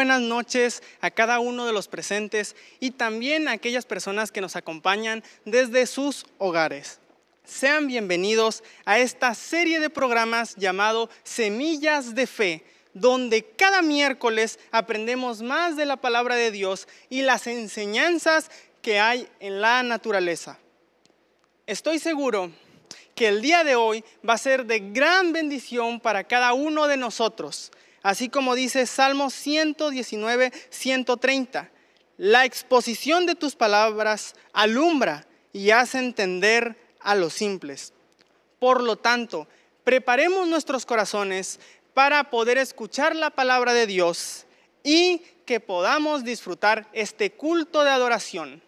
buenas noches a cada uno de los presentes y también a aquellas personas que nos acompañan desde sus hogares. Sean bienvenidos a esta serie de programas llamado Semillas de Fe, donde cada miércoles aprendemos más de la palabra de Dios y las enseñanzas que hay en la naturaleza. Estoy seguro que el día de hoy va a ser de gran bendición para cada uno de nosotros. Así como dice Salmo 119, 130, la exposición de tus palabras alumbra y hace entender a los simples. Por lo tanto, preparemos nuestros corazones para poder escuchar la palabra de Dios y que podamos disfrutar este culto de adoración.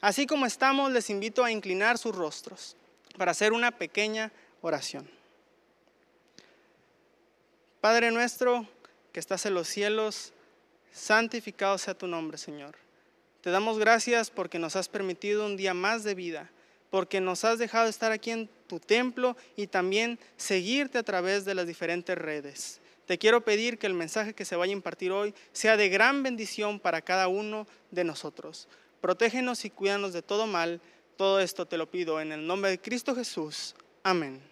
Así como estamos, les invito a inclinar sus rostros para hacer una pequeña oración. Padre nuestro que estás en los cielos, santificado sea tu nombre, Señor. Te damos gracias porque nos has permitido un día más de vida, porque nos has dejado estar aquí en tu templo y también seguirte a través de las diferentes redes. Te quiero pedir que el mensaje que se vaya a impartir hoy sea de gran bendición para cada uno de nosotros. Protégenos y cuídanos de todo mal. Todo esto te lo pido en el nombre de Cristo Jesús. Amén.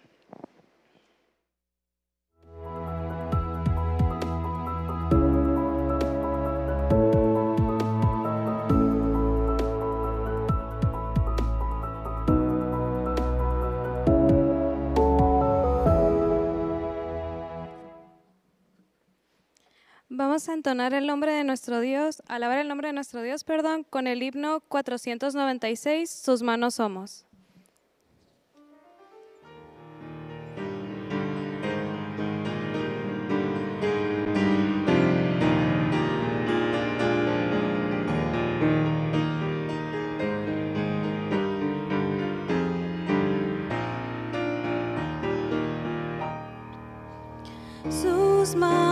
Vamos a entonar el nombre de nuestro Dios, alabar el nombre de nuestro Dios, perdón, con el himno 496, Sus manos somos. Sus manos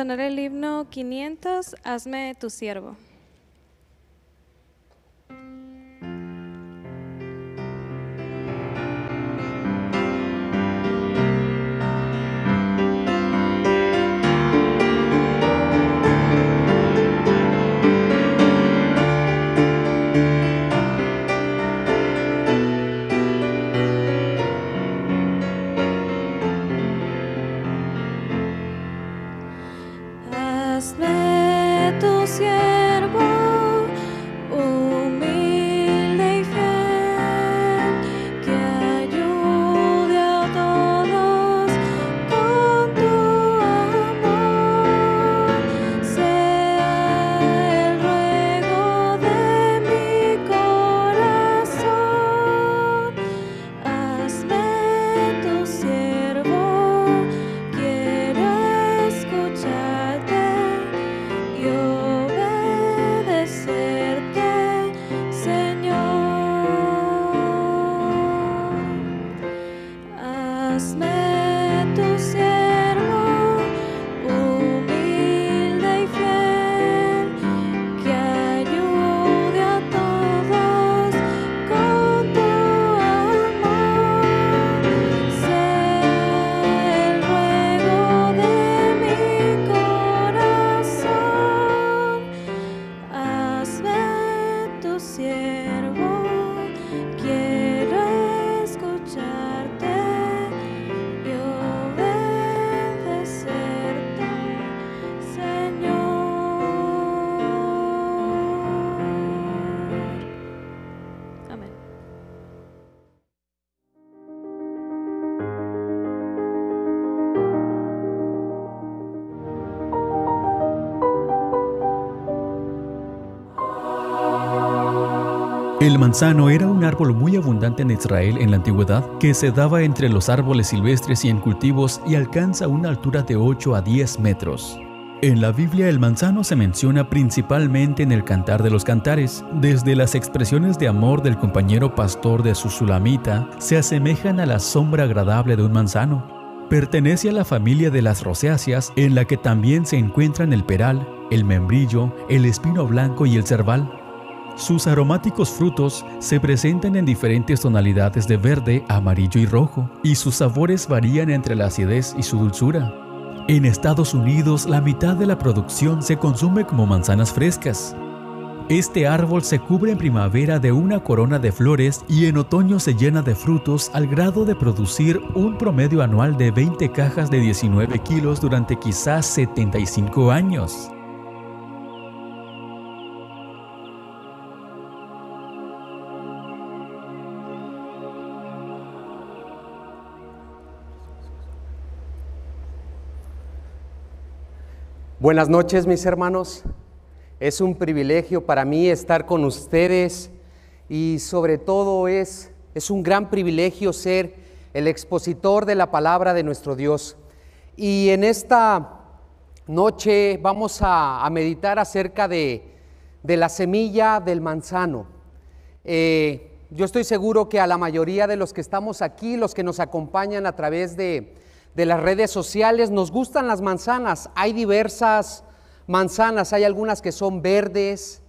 Sonar el himno 500, hazme tu siervo. El manzano era un árbol muy abundante en Israel en la antigüedad, que se daba entre los árboles silvestres y en cultivos y alcanza una altura de 8 a 10 metros. En la Biblia el manzano se menciona principalmente en el Cantar de los Cantares, desde las expresiones de amor del compañero pastor de su sulamita, se asemejan a la sombra agradable de un manzano. Pertenece a la familia de las rosáceas, en la que también se encuentran el peral, el membrillo, el espino blanco y el cerval. Sus aromáticos frutos se presentan en diferentes tonalidades de verde, amarillo y rojo, y sus sabores varían entre la acidez y su dulzura. En Estados Unidos, la mitad de la producción se consume como manzanas frescas. Este árbol se cubre en primavera de una corona de flores y en otoño se llena de frutos al grado de producir un promedio anual de 20 cajas de 19 kilos durante quizás 75 años. Buenas noches mis hermanos. Es un privilegio para mí estar con ustedes y sobre todo es, es un gran privilegio ser el expositor de la palabra de nuestro Dios. Y en esta noche vamos a, meditar acerca de, la semilla del manzano. Eh, yo estoy seguro que a la mayoría de los que estamos aquí, los que nos acompañan a través de, de las redes sociales. Nos gustan las manzanas, hay diversas manzanas, hay algunas que son verdes,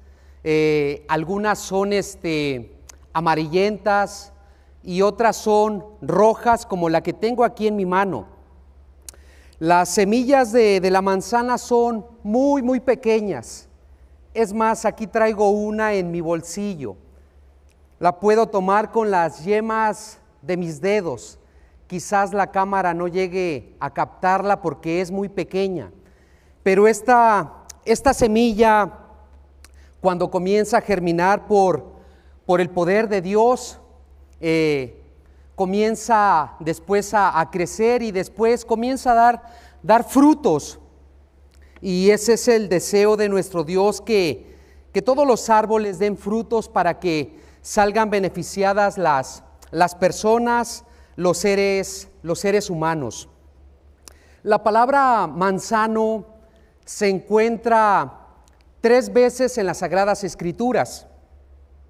eh, algunas son este, amarillentas y otras son rojas como la que tengo aquí en mi mano. Las semillas de, de la manzana son muy, muy pequeñas. Es más, aquí traigo una en mi bolsillo. La puedo tomar con las yemas de mis dedos quizás la cámara no llegue a captarla porque es muy pequeña, pero esta, esta semilla, cuando comienza a germinar por, por el poder de Dios, eh, comienza después a, crecer y después comienza a dar, dar, frutos. Y ese es el deseo de nuestro Dios, que, todos los árboles den frutos para que salgan beneficiadas las, las personas, los seres, los seres humanos. La palabra manzano se encuentra tres veces en las Sagradas Escrituras.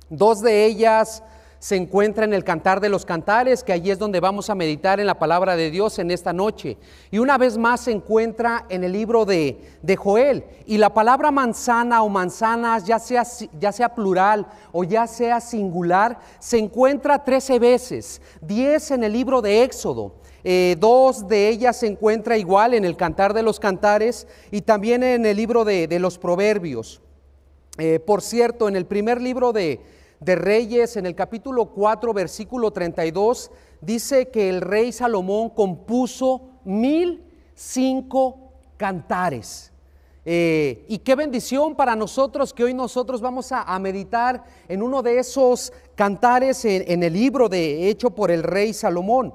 Dos de ellas se encuentra en el Cantar de los Cantares, que allí es donde vamos a meditar en la palabra de Dios en esta noche. Y una vez más se encuentra en el libro de, de Joel. Y la palabra manzana o manzanas, ya sea, ya sea plural o ya sea singular, se encuentra 13 veces, 10 en el libro de Éxodo. Eh, dos de ellas se encuentra igual en el Cantar de los Cantares y también en el libro de, los Proverbios. Eh, por cierto, en el primer libro de, de Reyes, en el capítulo 4, versículo 32, dice que el rey Salomón compuso mil cinco cantares. Eh, y qué bendición para nosotros que hoy nosotros vamos a, meditar en uno de esos cantares en, el libro de hecho por el rey Salomón.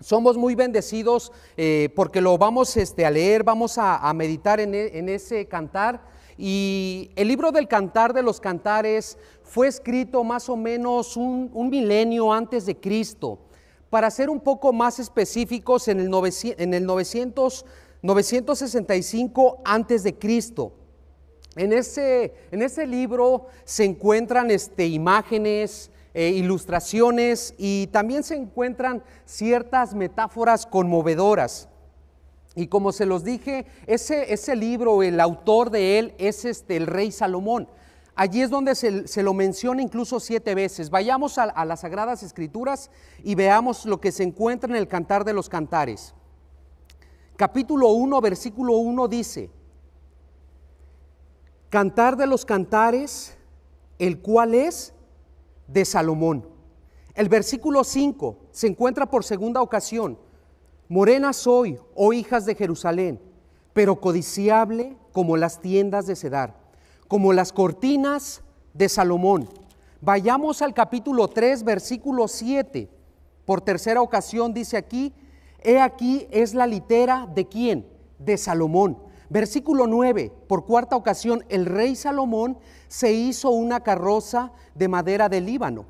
Somos muy bendecidos eh, porque lo vamos este, a leer, vamos a, meditar en, en ese cantar. Y el libro del Cantar de los Cantares fue escrito más o menos un, milenio antes de Cristo. Para ser un poco más específicos, en el, 965 antes de Cristo. En ese, libro se encuentran este, imágenes, eh, ilustraciones y también se encuentran ciertas metáforas conmovedoras. Y como se los dije, ese, ese libro, el autor de él es este, el rey Salomón. Allí es donde se, lo menciona incluso siete veces. Vayamos a, a, las Sagradas Escrituras y veamos lo que se encuentra en el Cantar de los Cantares. Capítulo 1, versículo 1 dice, Cantar de los Cantares, el cual es de Salomón. El versículo 5 se encuentra por segunda ocasión. Morena soy, oh hijas de Jerusalén, pero codiciable como las tiendas de Cedar, como las cortinas de Salomón. Vayamos al capítulo 3, versículo 7. Por tercera ocasión dice aquí, he aquí es la litera de quién? De Salomón. Versículo 9, por cuarta ocasión, el rey Salomón se hizo una carroza de madera de Líbano.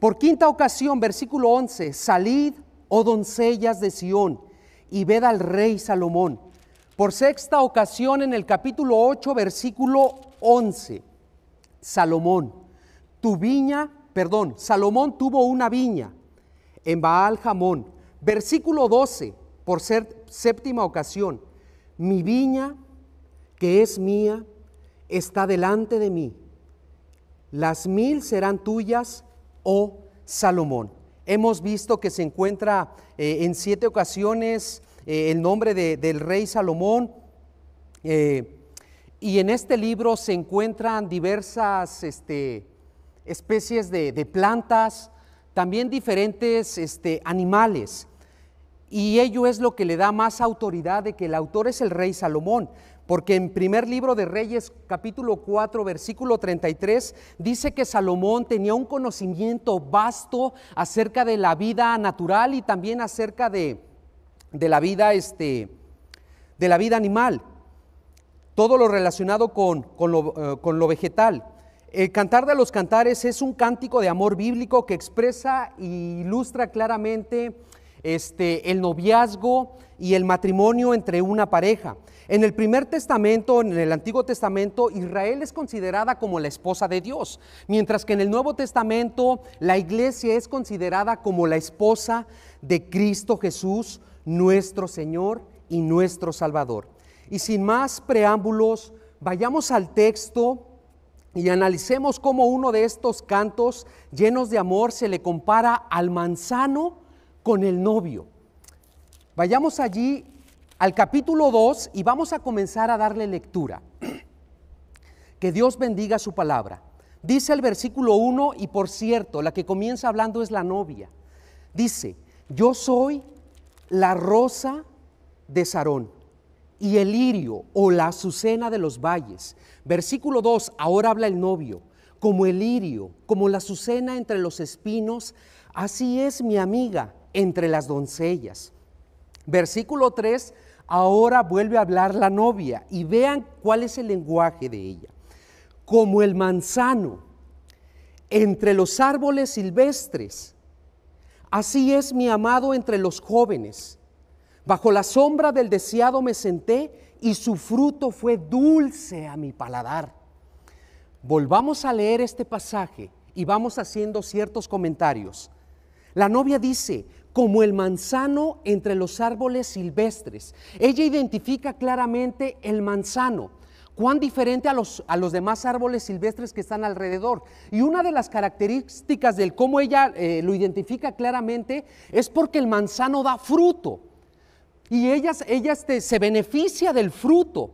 Por quinta ocasión, versículo 11, salid, oh doncellas de Sión, y ved al rey Salomón. Por sexta ocasión en el capítulo 8, versículo 11, Salomón, tu viña, perdón, Salomón tuvo una viña en Baal Jamón. Versículo 12, por ser séptima ocasión, mi viña, que es mía, está delante de mí. Las mil serán tuyas, oh Salomón. Hemos visto que se encuentra eh, en siete ocasiones eh, el nombre del rey Salomón. Eh, y en este libro se encuentran diversas este, especies de, plantas, también diferentes este, animales. Y ello es lo que le da más autoridad de que el autor es el rey Salomón. Porque en primer libro de Reyes, capítulo 4, versículo 33, dice que Salomón tenía un conocimiento vasto acerca de la vida natural y también acerca de, la vida este, de la vida animal. Todo lo relacionado eh, con, lo, vegetal. El Cantar de los Cantares es un cántico de amor bíblico que expresa e ilustra claramente este, el noviazgo y el matrimonio entre una pareja. En el primer testamento, en el Antiguo Testamento, Israel es considerada como la esposa de Dios, mientras que en el Nuevo Testamento la iglesia es considerada como la esposa de Cristo Jesús, nuestro Señor y nuestro Salvador. Y sin más preámbulos, vayamos al texto y analicemos cómo uno de estos cantos llenos de amor se le compara al manzano con el novio. Vayamos allí al capítulo 2 y vamos a comenzar a darle lectura. Que Dios bendiga su palabra. Dice el versículo 1 y por cierto, la que comienza hablando es la novia. Dice, yo soy la rosa de Sarón y el lirio o la azucena de los valles. Versículo 2, ahora habla el novio, como el lirio, como la azucena entre los espinos, así es mi amiga entre las doncellas. Versículo 3, Ahora vuelve a hablar la novia y vean cuál es el lenguaje de ella. Como el manzano entre los árboles silvestres, así es mi amado entre los jóvenes. Bajo la sombra del deseado me senté y su fruto fue dulce a mi paladar. Volvamos a leer este pasaje y vamos haciendo ciertos comentarios. La novia dice, como el manzano entre los árboles silvestres. Ella identifica claramente el manzano, cuán diferente a los, a los demás árboles silvestres que están alrededor. Y una de las características del cómo ella eh, lo identifica claramente es porque el manzano da fruto. Y ella este, se beneficia del fruto.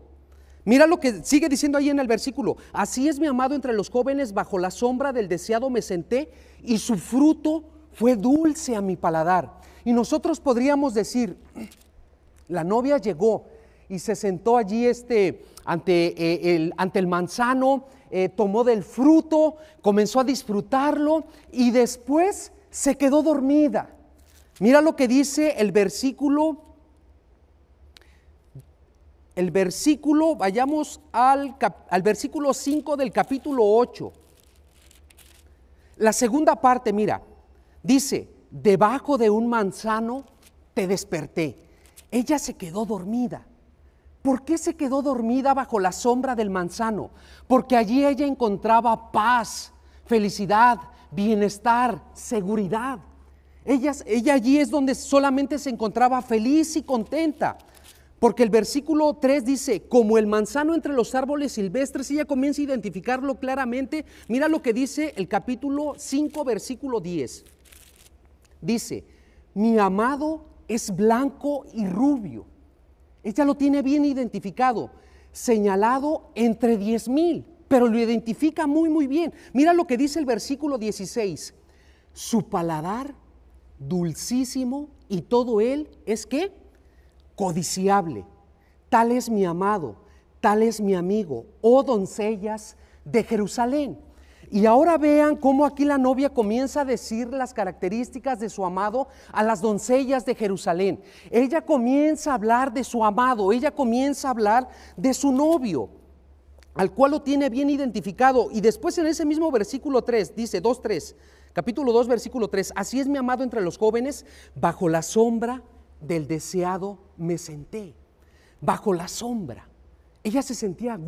Mira lo que sigue diciendo ahí en el versículo. Así es mi amado entre los jóvenes, bajo la sombra del deseado me senté y su fruto fue dulce a mi paladar. Y nosotros podríamos decir, la novia llegó y se sentó allí este, ante, eh, el, ante el manzano, eh, tomó del fruto, comenzó a disfrutarlo y después se quedó dormida. Mira lo que dice el versículo, el versículo, vayamos al, al versículo 5 del capítulo 8. La segunda parte, mira, Dice, debajo de un manzano te desperté. Ella se quedó dormida. ¿Por qué se quedó dormida bajo la sombra del manzano? Porque allí ella encontraba paz, felicidad, bienestar, seguridad. Ella, ella, allí es donde solamente se encontraba feliz y contenta. Porque el versículo 3 dice, como el manzano entre los árboles silvestres, ella comienza a identificarlo claramente. Mira lo que dice el capítulo 5, versículo 10. Dice, mi amado es blanco y rubio. Ella lo tiene bien identificado, señalado entre diez mil, pero lo identifica muy, muy bien. Mira lo que dice el versículo 16. Su paladar dulcísimo y todo él es que codiciable. Tal es mi amado, tal es mi amigo, oh doncellas de Jerusalén. Y ahora vean cómo aquí la novia comienza a decir las características de su amado a las doncellas de Jerusalén. Ella comienza a hablar de su amado, ella comienza a hablar de su novio, al cual lo tiene bien identificado. Y después en ese mismo versículo 3, dice 2.3, capítulo 2, versículo 3, así es mi amado entre los jóvenes, bajo la sombra del deseado me senté, bajo la sombra. Ella se sentía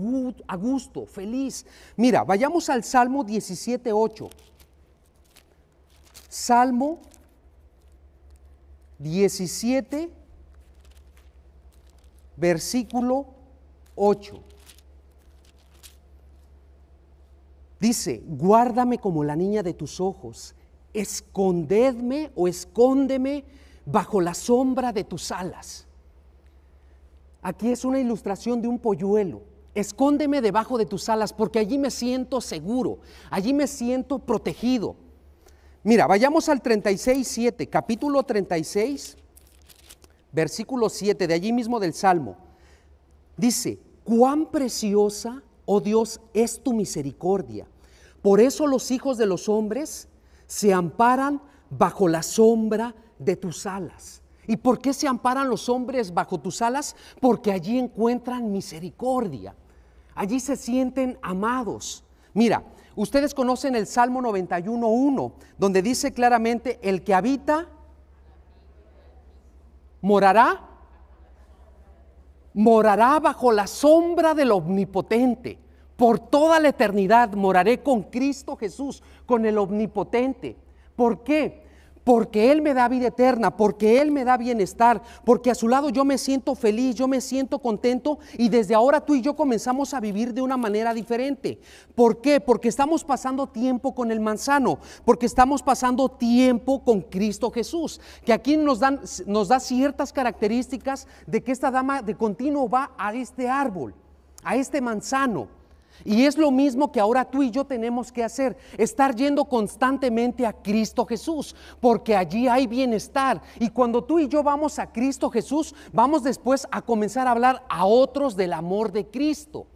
a gusto, feliz. Mira, vayamos al Salmo 17.8. Salmo 17, versículo 8. Dice, guárdame como la niña de tus ojos, escondedme o escóndeme bajo la sombra de tus alas. Aquí es una ilustración de un polluelo. Escóndeme debajo de tus alas porque allí me siento seguro, allí me siento protegido. Mira, vayamos al 36, 7, capítulo 36, versículo 7, de allí mismo del Salmo. Dice, cuán preciosa, oh Dios, es tu misericordia. Por eso los hijos de los hombres se amparan bajo la sombra de tus alas. ¿Y por qué se amparan los hombres bajo tus alas? Porque allí encuentran misericordia. Allí se sienten amados. Mira, ustedes conocen el Salmo 91.1, donde dice claramente, el que habita morará, morará bajo la sombra del omnipotente. Por toda la eternidad moraré con Cristo Jesús, con el omnipotente. ¿Por qué? porque Él me da vida eterna, porque Él me da bienestar, porque a su lado yo me siento feliz, yo me siento contento y desde ahora tú y yo comenzamos a vivir de una manera diferente. ¿Por qué? Porque estamos pasando tiempo con el manzano, porque estamos pasando tiempo con Cristo Jesús, que aquí nos, da ciertas características de que esta dama de continuo va a este árbol, a este manzano. Y es lo mismo que ahora tú y yo tenemos que hacer, estar yendo constantemente a Cristo Jesús, porque allí hay bienestar. Y cuando tú y yo vamos a Cristo Jesús, vamos después a comenzar a hablar a otros del amor de Cristo.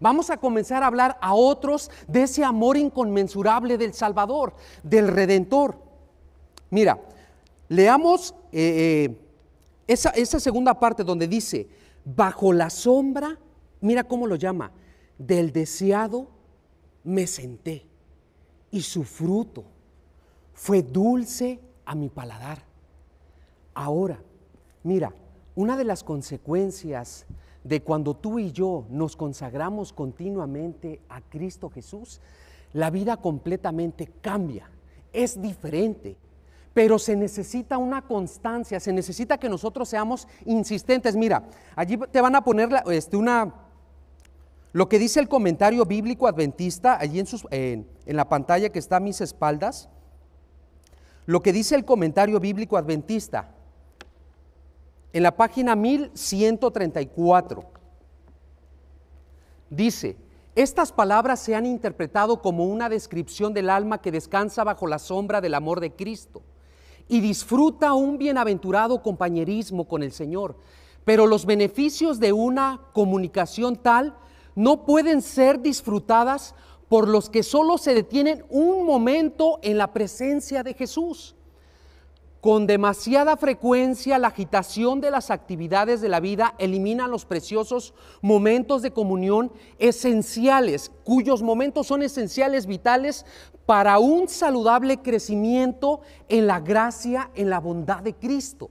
Vamos a comenzar a hablar a otros de ese amor inconmensurable del Salvador, del Redentor. Mira, leamos eh, eh, esa segunda parte donde dice, bajo la sombra, mira cómo lo llama, del deseado me senté y su fruto fue dulce a mi paladar. Ahora, mira, una de las consecuencias de cuando tú y yo nos consagramos continuamente a Cristo Jesús, la vida completamente cambia, es diferente, pero se necesita una constancia, se necesita que nosotros seamos insistentes. Mira, allí te van a poner este, una lo que dice el comentario bíblico adventista, allí en, en, la pantalla que está a mis espaldas, lo que dice el comentario bíblico adventista, en la página 1134, dice, estas palabras se han interpretado como una descripción del alma que descansa bajo la sombra del amor de Cristo y disfruta un bienaventurado compañerismo con el Señor. Pero los beneficios de una comunicación tal no pueden ser disfrutadas por los que solo se detienen un momento en la presencia de Jesús. Con demasiada frecuencia la agitación de las actividades de la vida elimina los preciosos momentos de comunión esenciales, cuyos momentos son esenciales, vitales para un saludable crecimiento en la gracia, en la bondad de Cristo.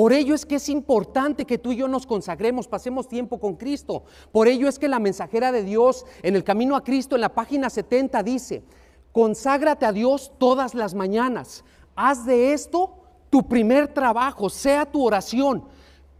Por ello es que es importante que tú y yo nos consagremos, pasemos tiempo con Cristo. Por ello es que la mensajera de Dios en el camino a Cristo en la página 70 dice, conságrate a Dios todas las mañanas. Haz de esto tu primer trabajo, sea tu oración.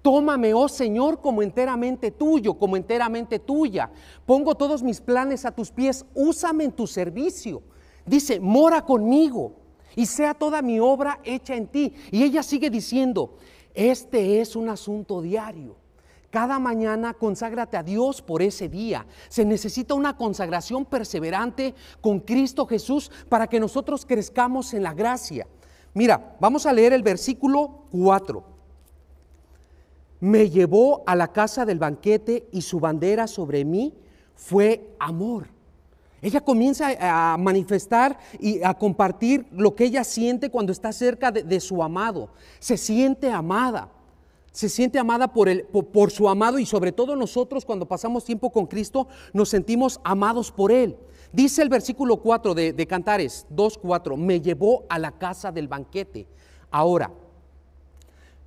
Tómame, oh Señor, como enteramente tuyo, como enteramente tuya. Pongo todos mis planes a tus pies, úsame en tu servicio. Dice, mora conmigo y sea toda mi obra hecha en ti. Y ella sigue diciendo, este es un asunto diario. Cada mañana conságrate a Dios por ese día. Se necesita una consagración perseverante con Cristo Jesús para que nosotros crezcamos en la gracia. Mira, vamos a leer el versículo 4. Me llevó a la casa del banquete y su bandera sobre mí fue amor. Ella comienza eh, a manifestar y a compartir lo que ella siente cuando está cerca de, su amado. Se siente amada. Se siente amada por, por, su amado y sobre todo nosotros cuando pasamos tiempo con Cristo nos sentimos amados por Él. Dice el versículo 4 de, Cantares 2.4, me llevó a la casa del banquete. Ahora,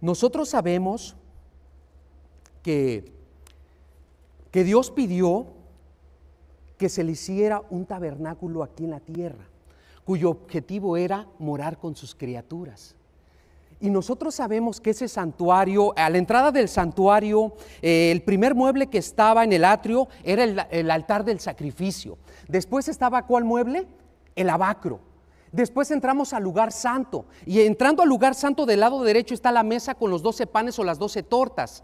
nosotros sabemos que Dios pidió que se le hiciera un tabernáculo aquí en la tierra, cuyo objetivo era morar con sus criaturas. Y nosotros sabemos que ese santuario, a la entrada del santuario, eh, el primer mueble que estaba en el atrio era el, el altar del sacrificio. Después estaba cuál mueble? El abacro. Después entramos al lugar santo. Y entrando al lugar santo del lado derecho está la mesa con los doce panes o las doce tortas,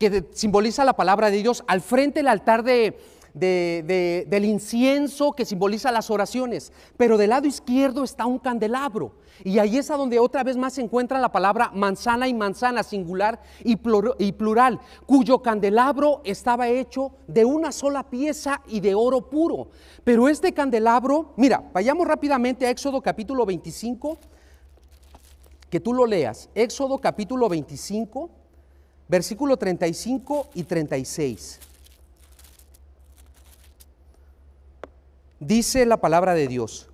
que simboliza la palabra de Dios. Al frente el altar de, del incienso que simboliza las oraciones, pero del lado izquierdo está un candelabro. Y ahí es a donde otra vez más se encuentra la palabra manzana y manzana, singular y, y plural, cuyo candelabro estaba hecho de una sola pieza y de oro puro. Pero este candelabro, mira, vayamos rápidamente a Éxodo capítulo 25, que tú lo leas. Éxodo capítulo 25, versículo 35 y 36. Dice la palabra de Dios,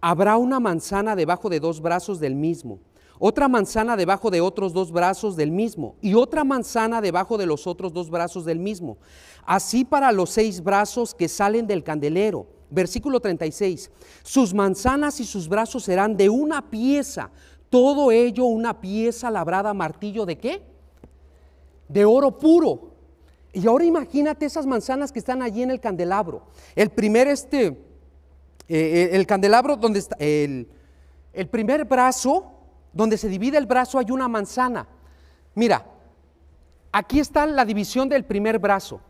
habrá una manzana debajo de dos brazos del mismo, otra manzana debajo de otros dos brazos del mismo, y otra manzana debajo de los otros dos brazos del mismo. Así para los seis brazos que salen del candelero. Versículo 36. Sus manzanas y sus brazos serán de una pieza, todo ello una pieza labrada martillo de qué? De oro puro. Y ahora imagínate esas manzanas que están allí en el candelabro. El primer este, eh, eh, el candelabro donde está, el, primer brazo, donde se divide el brazo hay una manzana. Mira, aquí está la división del primer brazo.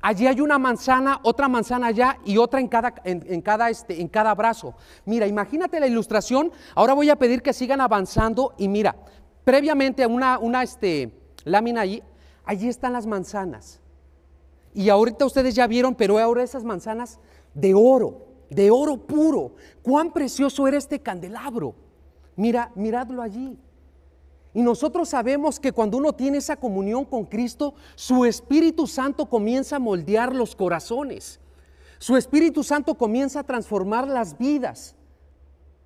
Allí hay una manzana, otra manzana allá y otra en cada, cada este, en cada brazo. Mira, imagínate la ilustración. Ahora voy a pedir que sigan avanzando y mira, previamente una, una este, lámina allí, allí están las manzanas. Y ahorita ustedes ya vieron, pero ahora esas manzanas de oro, de oro puro. Cuán precioso era este candelabro. Mira, miradlo allí. Y nosotros sabemos que cuando uno tiene esa comunión con Cristo, su Espíritu Santo comienza a moldear los corazones. Su Espíritu Santo comienza a transformar las vidas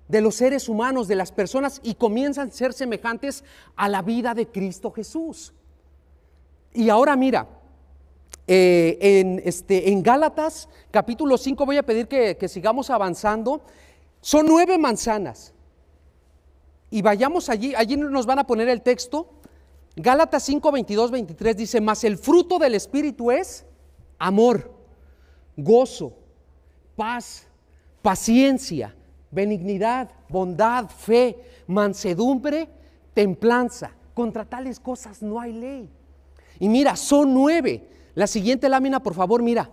de los seres humanos, de las personas, y comienzan a ser semejantes a la vida de Cristo Jesús. Y ahora mira, eh, en, este, en, Gálatas capítulo 5 voy a pedir que, que sigamos avanzando. Son nueve manzanas. Y vayamos allí, allí nos van a poner el texto. Gálatas 5, 22, 23 dice, mas el fruto del Espíritu es amor, gozo, paz, paciencia, benignidad, bondad, fe, mansedumbre, templanza. Contra tales cosas no hay ley. Y mira, son nueve. La siguiente lámina, por favor, mira.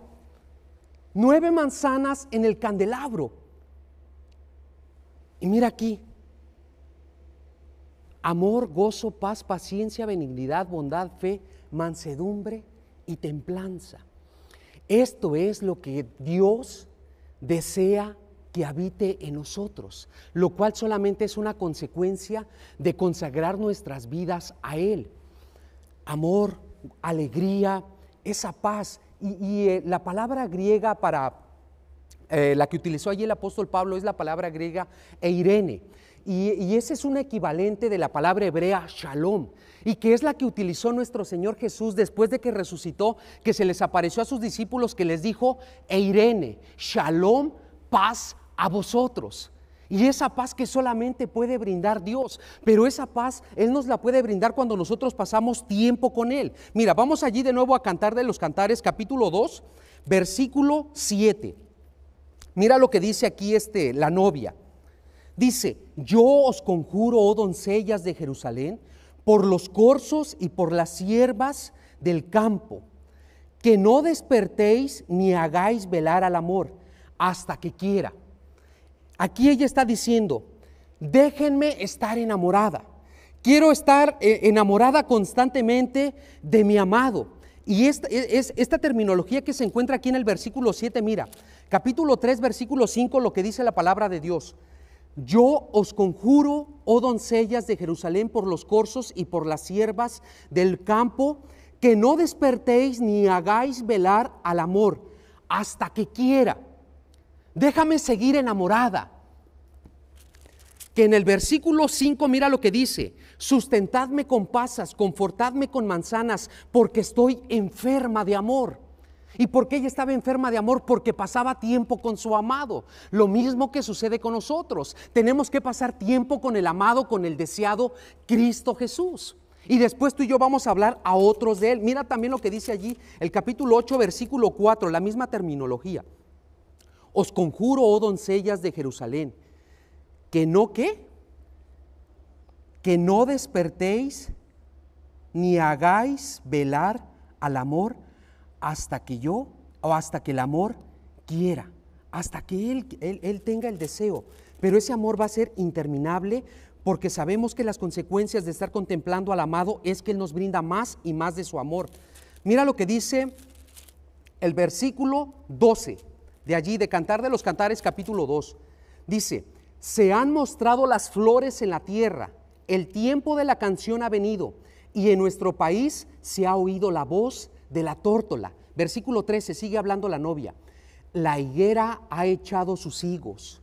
Nueve manzanas en el candelabro. Y mira aquí. Amor, gozo, paz, paciencia, benignidad, bondad, fe, mansedumbre y templanza. Esto es lo que Dios desea que habite en nosotros, lo cual solamente es una consecuencia de consagrar nuestras vidas a Él. Amor, alegría, esa paz. Y, eh, la palabra griega para eh, la que utilizó allí el apóstol Pablo es la palabra griega eirene. Y, y, ese es un equivalente de la palabra hebrea shalom, y que es la que utilizó nuestro Señor Jesús después de que resucitó, que se les apareció a sus discípulos, que les dijo, eirene, shalom, paz a vosotros. Y esa paz que solamente puede brindar Dios, pero esa paz Él nos la puede brindar cuando nosotros pasamos tiempo con Él. Mira, vamos allí de nuevo a Cantar de los Cantares, capítulo 2, versículo 7. Mira lo que dice aquí este, la novia. Dice, yo os conjuro, oh doncellas de Jerusalén, por los corzos y por las siervas del campo, que no despertéis ni hagáis velar al amor hasta que quiera Aquí ella está diciendo, déjenme estar enamorada. Quiero estar eh, enamorada constantemente de mi amado. Y esta, es, esta terminología que se encuentra aquí en el versículo 7, mira, capítulo 3, versículo 5, lo que dice la palabra de Dios. Yo os conjuro, oh doncellas de Jerusalén, por los corzos y por las siervas del campo, que no despertéis ni hagáis velar al amor hasta que quiera déjame seguir enamorada. Que en el versículo 5 mira lo que dice, sustentadme con pasas, confortadme con manzanas, porque estoy enferma de amor. ¿Y por qué ella estaba enferma de amor? Porque pasaba tiempo con su amado. Lo mismo que sucede con nosotros. Tenemos que pasar tiempo con el amado, con el deseado Cristo Jesús. Y después tú y yo vamos a hablar a otros de él. Mira también lo que dice allí el capítulo 8, versículo 4, la misma terminología. Os conjuro, oh doncellas de Jerusalén, que no qué, que no despertéis ni hagáis velar al amor hasta que yo o hasta que el amor quiera, hasta que él, él tenga el deseo. Pero ese amor va a ser interminable porque sabemos que las consecuencias de estar contemplando al amado es que Él nos brinda más y más de su amor. Mira lo que dice el versículo 12 de allí, de Cantar de los Cantares capítulo 2. Dice, se han mostrado las flores en la tierra, el tiempo de la canción ha venido, y en nuestro país se ha oído la voz de la tórtola. Versículo 13, sigue hablando la novia. La higuera ha echado sus higos,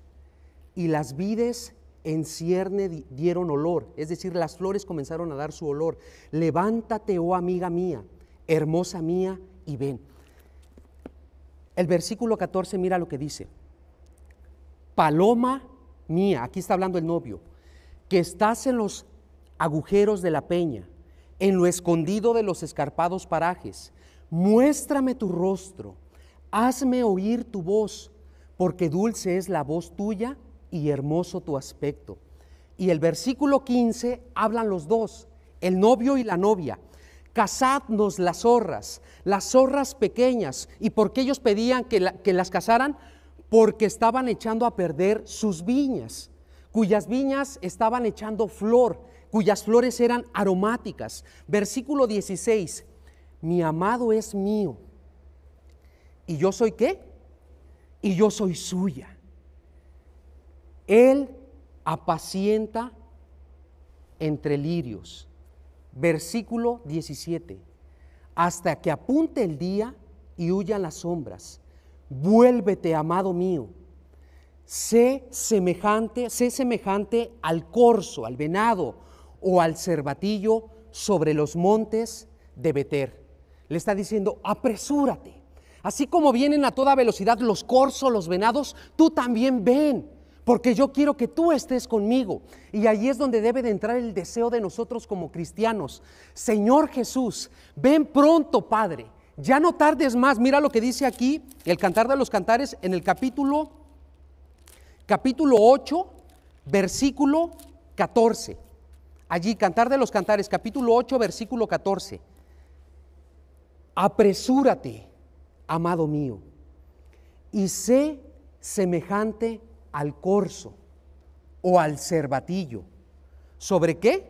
y las vides en cierne dieron olor, es decir, las flores comenzaron a dar su olor. Levántate, oh amiga mía, hermosa mía, y ven. El versículo 14, mira lo que dice. Paloma mía, aquí está hablando el novio, que estás en los agujeros de la peña, en lo escondido de los escarpados parajes. Muéstrame tu rostro, hazme oír tu voz, porque dulce es la voz tuya y hermoso tu aspecto. Y el versículo 15 hablan los dos, el novio y la novia. Cazadnos las zorras, las zorras pequeñas. ¿Y por qué ellos pedían que, las cazaran? Porque estaban echando a perder sus viñas, cuyas viñas estaban echando flor, cuyas flores eran aromáticas. Versículo 16, mi amado es mío. ¿Y yo soy qué? Y yo soy suya. Él apacienta entre lirios. Versículo 17. Hasta que apunte el día y huyan las sombras. Vuélvete, amado mío. Sé semejante, sé semejante al corzo, al venado o al cervatillo sobre los montes de Beter. Le está diciendo, apresúrate. Así como vienen a toda velocidad los corzos, los venados, tú también ven porque yo quiero que tú estés conmigo. Y ahí es donde debe de entrar el deseo de nosotros como cristianos. Señor Jesús, ven pronto, Padre. Ya no tardes más. Mira lo que dice aquí el Cantar de los Cantares en el capítulo capítulo 8, versículo 14. Allí Cantar de los Cantares, capítulo 8, versículo 14. Apresúrate, amado mío, y sé semejante a al corzo o al cervatillo. ¿Sobre qué?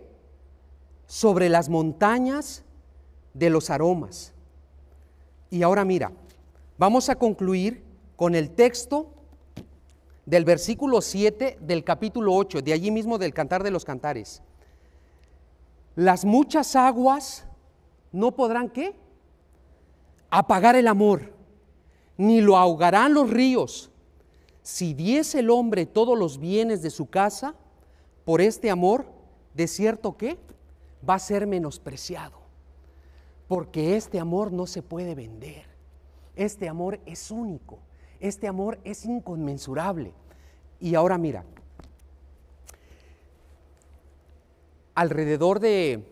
Sobre las montañas de los aromas. Y ahora mira, vamos a concluir con el texto del versículo 7 del capítulo 8, de allí mismo del Cantar de los Cantares. Las muchas aguas no podrán qué? Apagar el amor, ni lo ahogarán los ríos si diese el hombre todos los bienes de su casa, por este amor, de cierto que va a ser menospreciado, porque este amor no se puede vender, este amor es único, este amor es inconmensurable. Y ahora mira, alrededor de,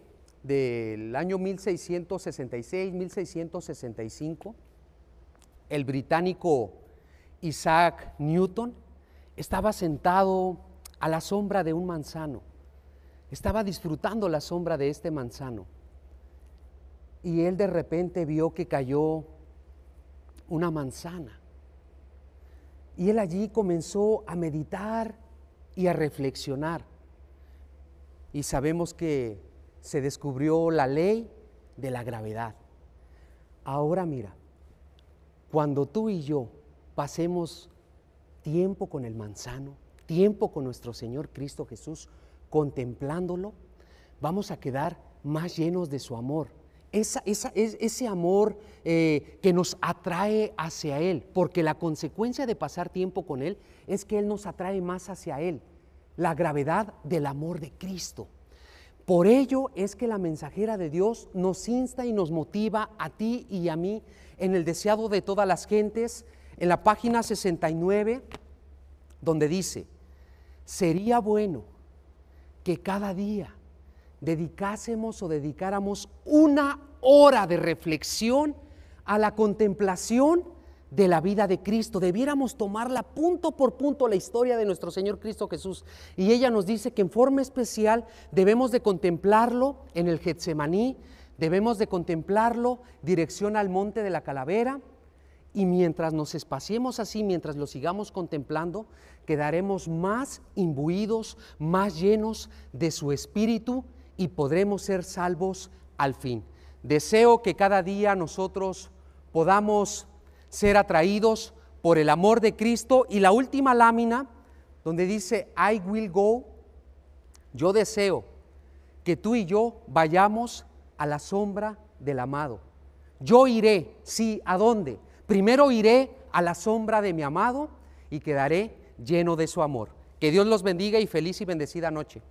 del año 1666, 1665, el británico Isaac Newton estaba sentado a la sombra de un manzano. Estaba disfrutando la sombra de este manzano. Y él de repente vio que cayó una manzana. Y él allí comenzó a meditar y a reflexionar. Y sabemos que se descubrió la ley de la gravedad. Ahora mira, cuando tú y yo pasemos tiempo con el manzano, tiempo con nuestro Señor Cristo Jesús, contemplándolo, vamos a quedar más llenos de su amor. ese amor eh, que nos atrae hacia Él, porque la consecuencia de pasar tiempo con Él es que Él nos atrae más hacia Él, la gravedad del amor de Cristo. Por ello es que la mensajera de Dios nos insta y nos motiva a ti y a mí en el deseado de todas las gentes en la página 69, donde dice, sería bueno que cada día dedicásemos o dedicáramos una hora de reflexión a la contemplación de la vida de Cristo. Debiéramos tomarla punto por punto la historia de nuestro Señor Cristo Jesús. Y ella nos dice que en forma especial debemos de contemplarlo en el Getsemaní, debemos de contemplarlo dirección al monte de la calavera, y mientras nos espaciemos así, mientras lo sigamos contemplando, quedaremos más imbuidos, más llenos de su espíritu y podremos ser salvos al fin. Deseo que cada día nosotros podamos ser atraídos por el amor de Cristo y la última lámina donde dice I will go, yo deseo que tú y yo vayamos a la sombra del amado. Yo iré, sí, ¿a dónde? Primero iré a la sombra de mi amado y quedaré lleno de su amor. Que Dios los bendiga y feliz y bendecida noche.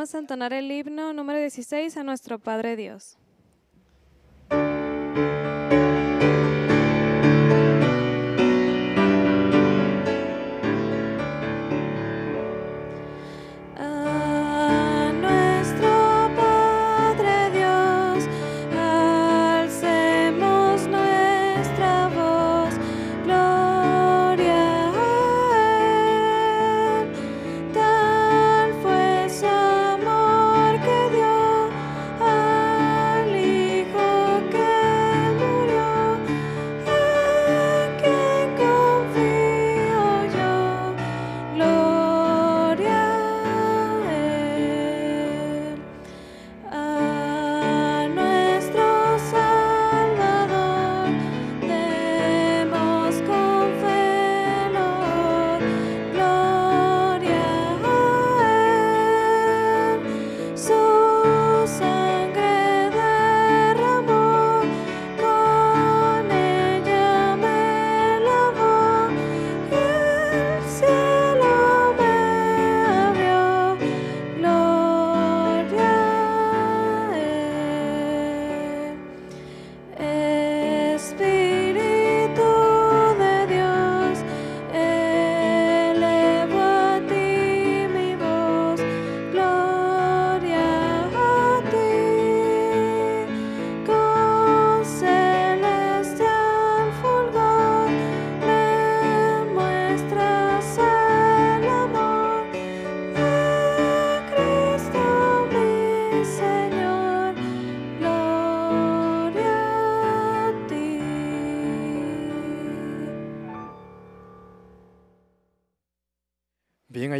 Vamos a entonar el himno número 16 a nuestro Padre Dios.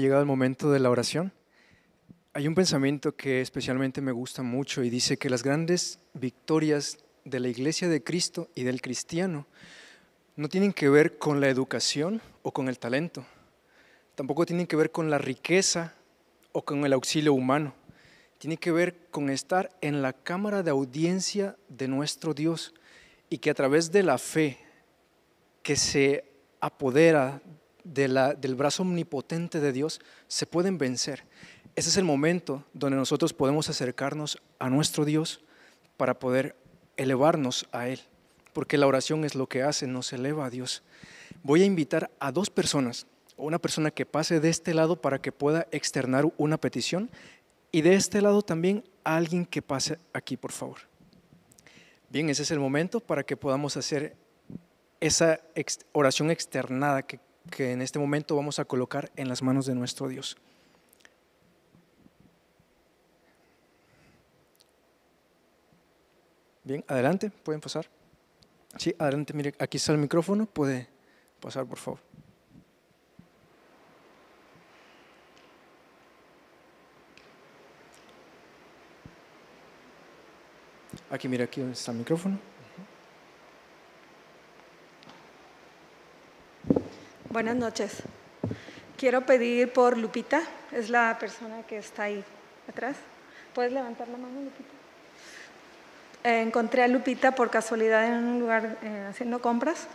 llegado el momento de la oración. Hay un pensamiento que especialmente me gusta mucho y dice que las grandes victorias de la iglesia de Cristo y del cristiano no tienen que ver con la educación o con el talento, tampoco tienen que ver con la riqueza o con el auxilio humano, tiene que ver con estar en la cámara de audiencia de nuestro Dios y que a través de la fe que se apodera la, del brazo omnipotente de Dios se pueden vencer. Ese es el momento donde nosotros podemos acercarnos a nuestro Dios para poder elevarnos a Él, porque la oración es lo que hace, nos eleva a Dios. Voy a invitar a dos personas, una persona que pase de este lado para que pueda externar una petición y de este lado también a alguien que pase aquí, por favor. Bien, ese es el momento para que podamos hacer esa oración externada que que en este momento vamos a colocar en las manos de nuestro Dios. Bien, adelante, pueden pasar. Sí, adelante, mire, aquí está el micrófono, puede pasar, por favor. Aquí, mire, aquí está el micrófono. Buenas noches. Quiero pedir por Lupita, es la persona que está ahí atrás. ¿Puedes levantar la mano, Lupita? Eh, encontré a Lupita por casualidad en un lugar eh, haciendo compras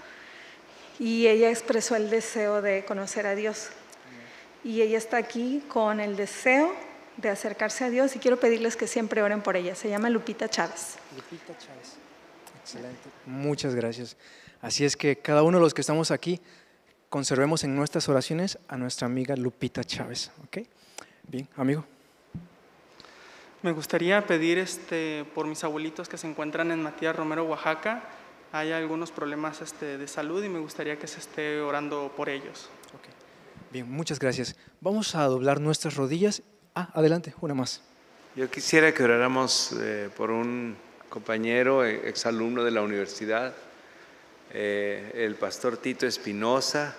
y ella expresó el deseo de conocer a Dios. Y ella está aquí con el deseo de acercarse a Dios y quiero pedirles que siempre oren por ella. Se llama Lupita Chávez. Lupita Chávez. Excelente. Muchas gracias. Así es que cada uno de los que estamos aquí conservemos en nuestras oraciones a nuestra amiga Lupita Chávez. ¿ok? Bien, amigo. Me gustaría pedir este, por mis abuelitos que se encuentran en Matías Romero, Oaxaca. Hay algunos problemas este, de salud y me gustaría que se esté orando por ellos. Bien, muchas gracias. Vamos a doblar nuestras rodillas. Ah, adelante, una más. Yo quisiera que oráramos eh, por un compañero, eh, exalumno de la universidad, eh, el pastor Tito Espinosa.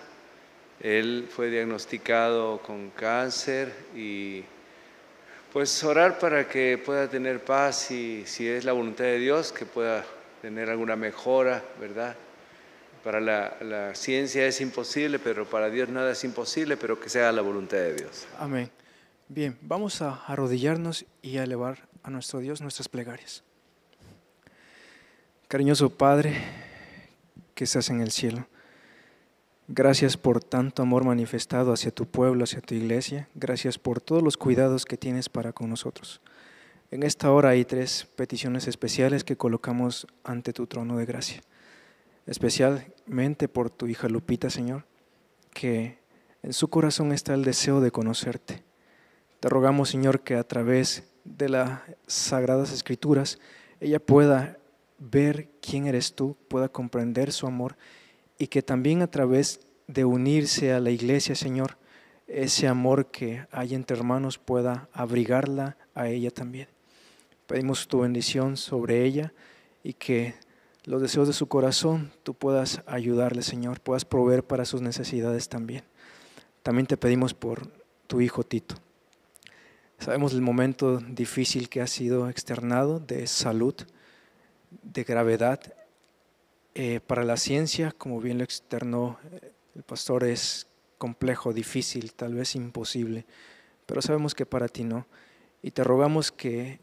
Él fue diagnosticado con cáncer y pues orar para que pueda tener paz y si es la voluntad de Dios que pueda tener alguna mejora, ¿verdad? Para la, la, ciencia es imposible, pero para Dios nada es imposible, pero que sea la voluntad de Dios. Amén. Bien, vamos a arrodillarnos y a elevar a nuestro Dios nuestras plegarias. Cariñoso Padre, que estás en el cielo. Gracias por tanto amor manifestado hacia tu pueblo, hacia tu iglesia. Gracias por todos los cuidados que tienes para con nosotros. En esta hora hay tres peticiones especiales que colocamos ante tu trono de gracia. Especialmente por tu hija Lupita, Señor, que en su corazón está el deseo de conocerte. Te rogamos, Señor, que a través de las sagradas escrituras ella pueda ver quién eres tú, pueda comprender su amor y que también a través de unirse a la iglesia, Señor, ese amor que hay entre hermanos pueda abrigarla a ella también. Pedimos tu bendición sobre ella y que los deseos de su corazón tú puedas ayudarle, Señor, puedas proveer para sus necesidades también. También te pedimos por tu hijo Tito. Sabemos el momento difícil que ha sido externado de salud de gravedad eh, para la ciencia, como bien lo externó eh, el pastor, es complejo, difícil, tal vez imposible, pero sabemos que para ti no. Y te rogamos que,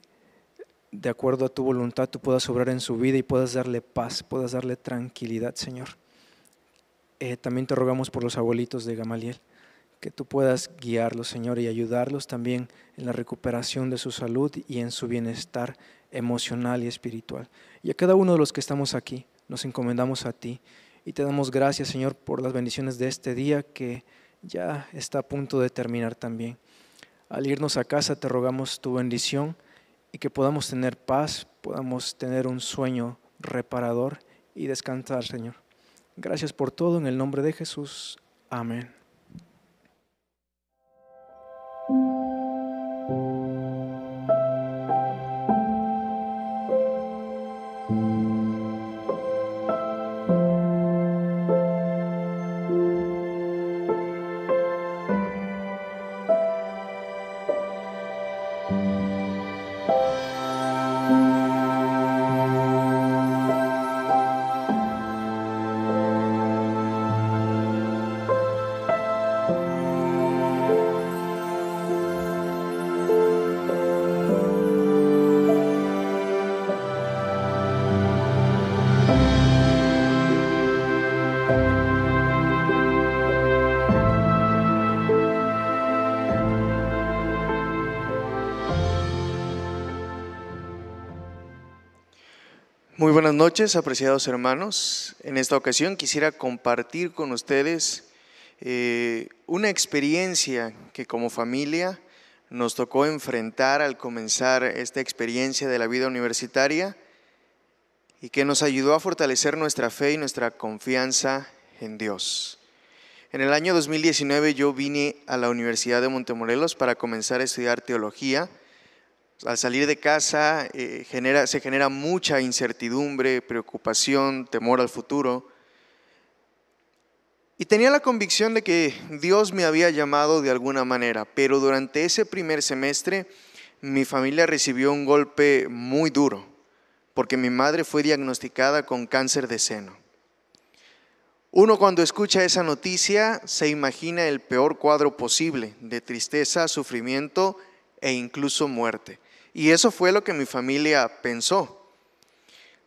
de acuerdo a tu voluntad, tú puedas obrar en su vida y puedas darle paz, puedas darle tranquilidad, Señor. Eh, también te rogamos por los abuelitos de Gamaliel que tú puedas guiarlos, Señor, y ayudarlos también en la recuperación de su salud y en su bienestar emocional y espiritual. Y a cada uno de los que estamos aquí, nos encomendamos a ti y te damos gracias, Señor, por las bendiciones de este día que ya está a punto de terminar también. Al irnos a casa te rogamos tu bendición y que podamos tener paz, podamos tener un sueño reparador y descansar, Señor. Gracias por todo en el nombre de Jesús. Amén. Muy buenas noches, apreciados hermanos. En esta ocasión quisiera compartir con ustedes eh, una experiencia que como familia nos tocó enfrentar al comenzar esta experiencia de la vida universitaria y que nos ayudó a fortalecer nuestra fe y nuestra confianza en Dios. En el año 2019 yo vine a la Universidad de Montemorelos para comenzar a estudiar teología. Al salir de casa eh, genera, se genera mucha incertidumbre, preocupación, temor al futuro. Y tenía la convicción de que Dios me había llamado de alguna manera, pero durante ese primer semestre mi familia recibió un golpe muy duro porque mi madre fue diagnosticada con cáncer de seno. Uno cuando escucha esa noticia se imagina el peor cuadro posible de tristeza, sufrimiento e incluso muerte. Y eso fue lo que mi familia pensó.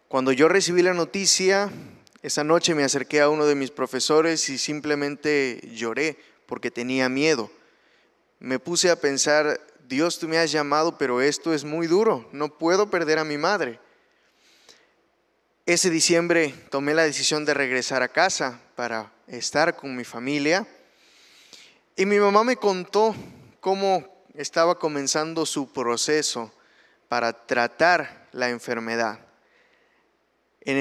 Cuando yo recibí la noticia, esa noche me acerqué a uno de mis profesores y simplemente lloré porque tenía miedo. Me puse a pensar, Dios, tú me has llamado, pero esto es muy duro, no puedo perder a mi madre. Ese diciembre tomé la decisión de regresar a casa para estar con mi familia y mi mamá me contó cómo estaba comenzando su proceso para tratar la enfermedad. En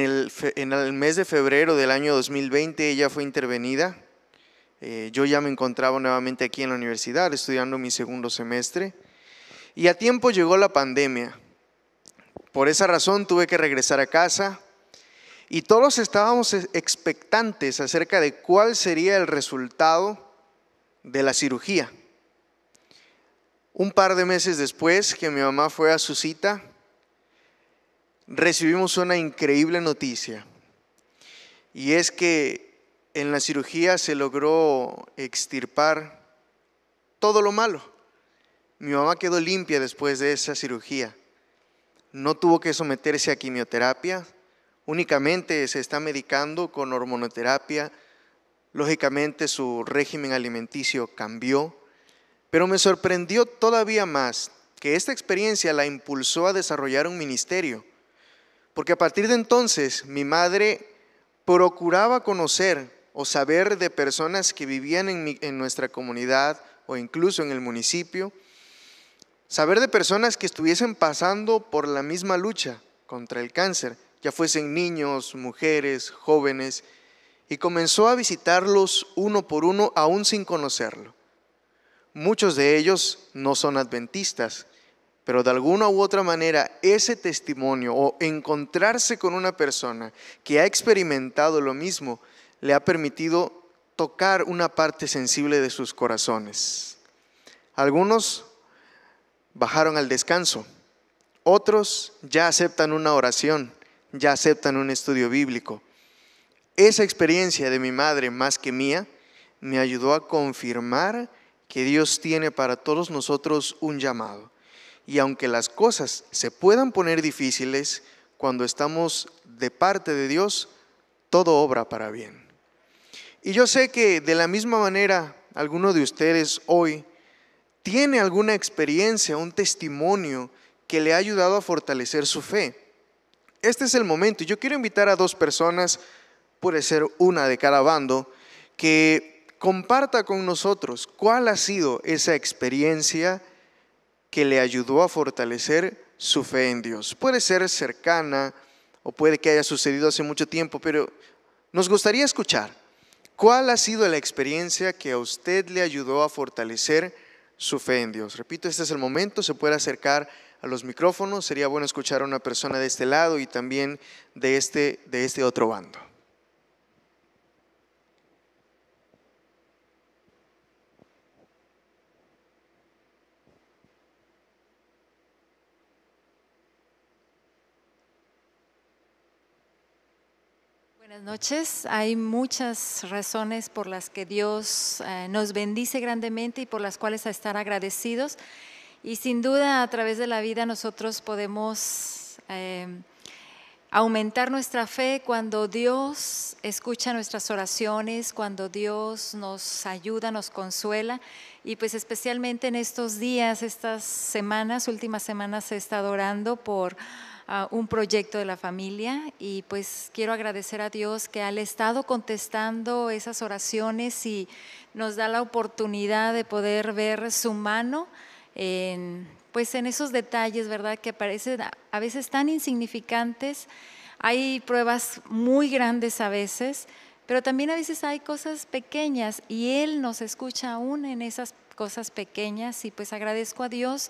el, mes de febrero del año 2020 ella fue intervenida. Eh, yo ya me encontraba nuevamente aquí en la universidad estudiando mi segundo semestre. Y a tiempo llegó la pandemia. Por esa razón tuve que regresar a casa y todos estábamos expectantes acerca de cuál sería el resultado de la cirugía. Un par de meses después que mi mamá fue a su cita, recibimos una increíble noticia. Y es que en la cirugía se logró extirpar todo lo malo. Mi mamá quedó limpia después de esa cirugía. No tuvo que someterse a quimioterapia, únicamente se está medicando con hormonoterapia, lógicamente su régimen alimenticio cambió, pero me sorprendió todavía más que esta experiencia la impulsó a desarrollar un ministerio, porque a partir de entonces mi madre procuraba conocer o saber de personas que vivían en, nuestra comunidad o incluso en el municipio, saber de personas que estuviesen pasando por la misma lucha contra el cáncer ya fuesen niños, mujeres, jóvenes, y comenzó a visitarlos uno por uno aún sin conocerlo. Muchos de ellos no son adventistas, pero de alguna u otra manera ese testimonio o encontrarse con una persona que ha experimentado lo mismo le ha permitido tocar una parte sensible de sus corazones. Algunos bajaron al descanso, otros ya aceptan una oración ya aceptan un estudio bíblico. Esa experiencia de mi madre más que mía me ayudó a confirmar que Dios tiene para todos nosotros un llamado. Y aunque las cosas se puedan poner difíciles, cuando estamos de parte de Dios, todo obra para bien. Y yo sé que de la misma manera, alguno de ustedes hoy tiene alguna experiencia, un testimonio que le ha ayudado a fortalecer su fe. Este es el momento. Yo quiero invitar a dos personas, puede ser una de cada bando, que comparta con nosotros cuál ha sido esa experiencia que le ayudó a fortalecer su fe en Dios. Puede ser cercana o puede que haya sucedido hace mucho tiempo, pero nos gustaría escuchar cuál ha sido la experiencia que a usted le ayudó a fortalecer su fe en Dios. Repito, este es el momento, se puede acercar a los micrófonos, sería bueno escuchar a una persona de este lado y también de este, de este otro bando. Buenas noches. Hay muchas razones por las que Dios eh, nos bendice grandemente y por las cuales estar agradecidos. Y sin duda a través de la vida nosotros podemos eh, aumentar nuestra fe cuando Dios escucha nuestras oraciones, cuando Dios nos ayuda, nos consuela. Y pues especialmente en estos días, estas semanas, últimas semanas he estado orando por ah, un proyecto de la familia y pues quiero agradecer a Dios que ha estado contestando esas oraciones y nos da la oportunidad de poder ver su mano pues en esos detalles, ¿verdad? Que parecen a veces tan insignificantes. Hay pruebas muy grandes a veces, pero también a veces hay cosas pequeñas y Él nos escucha aún en esas cosas pequeñas y pues agradezco a Dios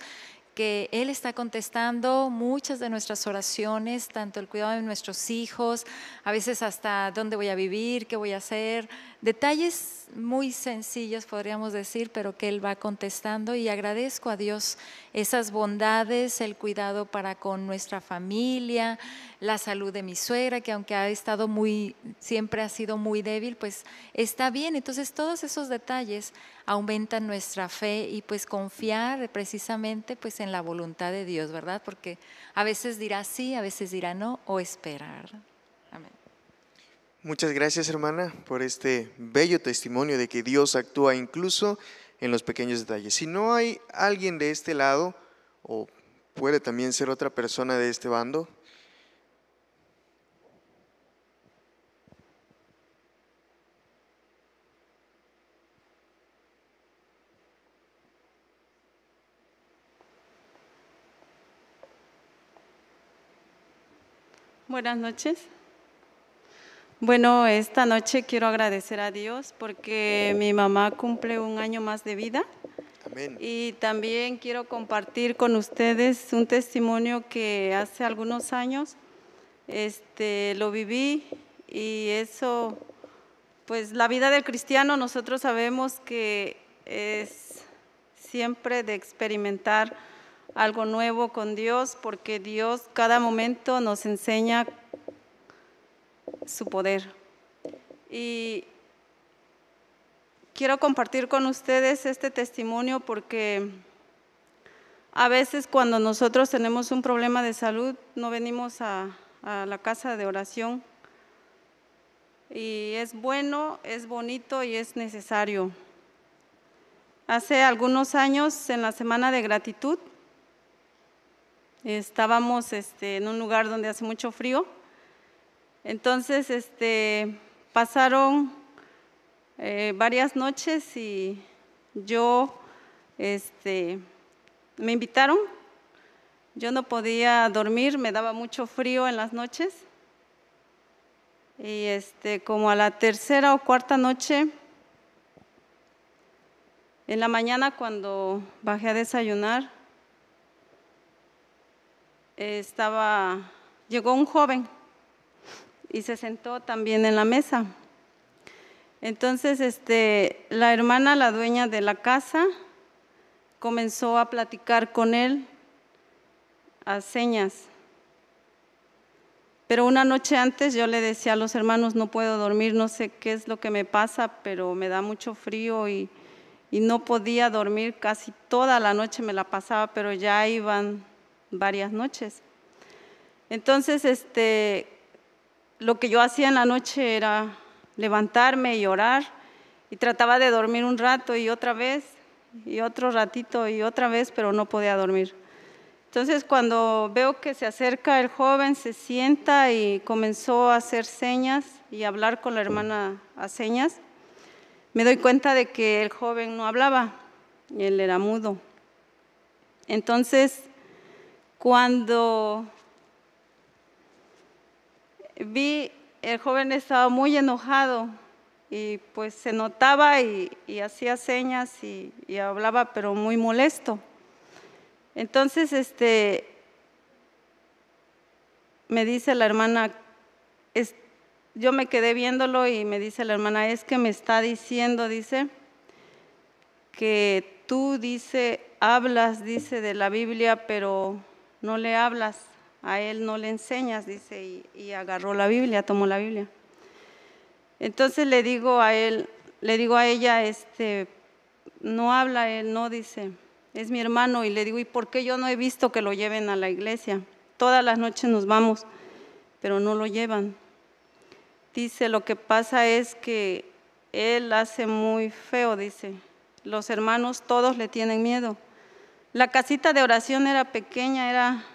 que Él está contestando muchas de nuestras oraciones, tanto el cuidado de nuestros hijos, a veces hasta dónde voy a vivir, qué voy a hacer, detalles muy sencillos podríamos decir, pero que Él va contestando y agradezco a Dios esas bondades, el cuidado para con nuestra familia, la salud de mi suegra, que aunque ha estado muy, siempre ha sido muy débil, pues está bien. Entonces todos esos detalles aumentan nuestra fe y pues confiar precisamente pues en la voluntad de Dios, ¿verdad? Porque a veces dirá sí, a veces dirá no o esperar. Amén. Muchas gracias hermana por este bello testimonio de que Dios actúa incluso en los pequeños detalles. Si no hay alguien de este lado, o puede también ser otra persona de este bando, Buenas noches. Bueno, esta noche quiero agradecer a Dios porque mi mamá cumple un año más de vida. Y también quiero compartir con ustedes un testimonio que hace algunos años este, lo viví y eso, pues la vida del cristiano nosotros sabemos que es siempre de experimentar algo nuevo con Dios porque Dios cada momento nos enseña su poder. Y quiero compartir con ustedes este testimonio porque a veces cuando nosotros tenemos un problema de salud no venimos a, la casa de oración. Y es bueno, es bonito y es necesario. Hace algunos años, en la Semana de Gratitud, estábamos este, en un lugar donde hace mucho frío entonces, este, pasaron eh, varias noches y yo, este, me invitaron. Yo no podía dormir, me daba mucho frío en las noches. Y este, como a la tercera o cuarta noche, en la mañana cuando bajé a desayunar, estaba, llegó un joven y se sentó también en la mesa. Entonces, este, la hermana, la dueña de la casa, comenzó a platicar con él a señas. Pero una noche antes yo le decía a los hermanos, no puedo dormir, no sé qué es lo que me pasa, pero me da mucho frío y, y no podía dormir, casi toda la noche me la pasaba, pero ya iban varias noches. Entonces, este, lo que yo hacía en la noche era levantarme y orar y trataba de dormir un rato y otra vez y otro ratito y otra vez, pero no podía dormir. Entonces cuando veo que se acerca el joven, se sienta y comenzó a hacer señas y hablar con la hermana a señas, me doy cuenta de que el joven no hablaba, él era mudo. Entonces, cuando vi, el joven estaba muy enojado y pues se notaba y, hacía señas y, hablaba, pero muy molesto. Entonces, este, me dice la hermana, yo me quedé viéndolo y me dice la hermana, es que me está diciendo, dice, que tú, dice, hablas, dice, de la Biblia, pero no le hablas a él no le enseñas, dice, y, agarró la Biblia, tomó la Biblia. Entonces le digo a él, le digo a ella, este, no habla él, no dice, es mi hermano, y le digo, ¿y por qué yo no he visto que lo lleven a la iglesia? Todas las noches nos vamos, pero no lo llevan. Dice, lo que pasa es que él hace muy feo, dice, los hermanos todos le tienen miedo. La casita de oración era pequeña, era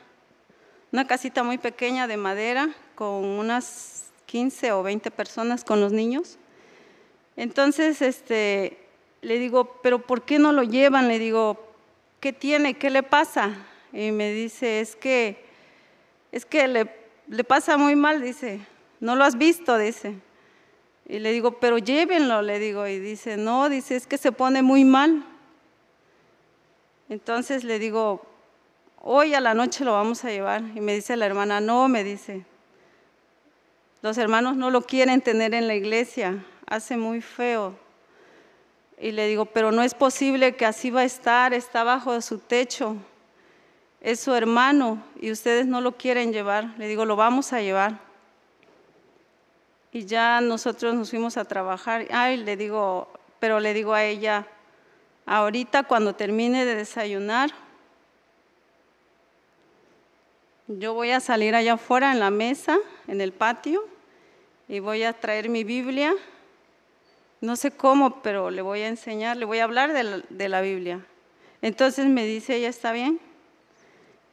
una casita muy pequeña de madera con unas 15 o 20 personas con los niños. Entonces, este, le digo, pero ¿por qué no lo llevan? Le digo, ¿qué tiene? ¿Qué le pasa? Y me dice, es que, es que le, le pasa muy mal, dice, no lo has visto, dice. Y le digo, pero llévenlo, le digo. Y dice, no, dice, es que se pone muy mal. Entonces le digo, hoy a la noche lo vamos a llevar. Y me dice la hermana, no, me dice, los hermanos no lo quieren tener en la iglesia, hace muy feo. Y le digo, pero no es posible que así va a estar, está bajo su techo, es su hermano y ustedes no lo quieren llevar. Le digo, lo vamos a llevar. Y ya nosotros nos fuimos a trabajar. Ay, le digo, pero le digo a ella, ahorita cuando termine de desayunar, yo voy a salir allá afuera en la mesa, en el patio, y voy a traer mi Biblia. No sé cómo, pero le voy a enseñar, le voy a hablar de la, Biblia. Entonces me dice, ella está bien.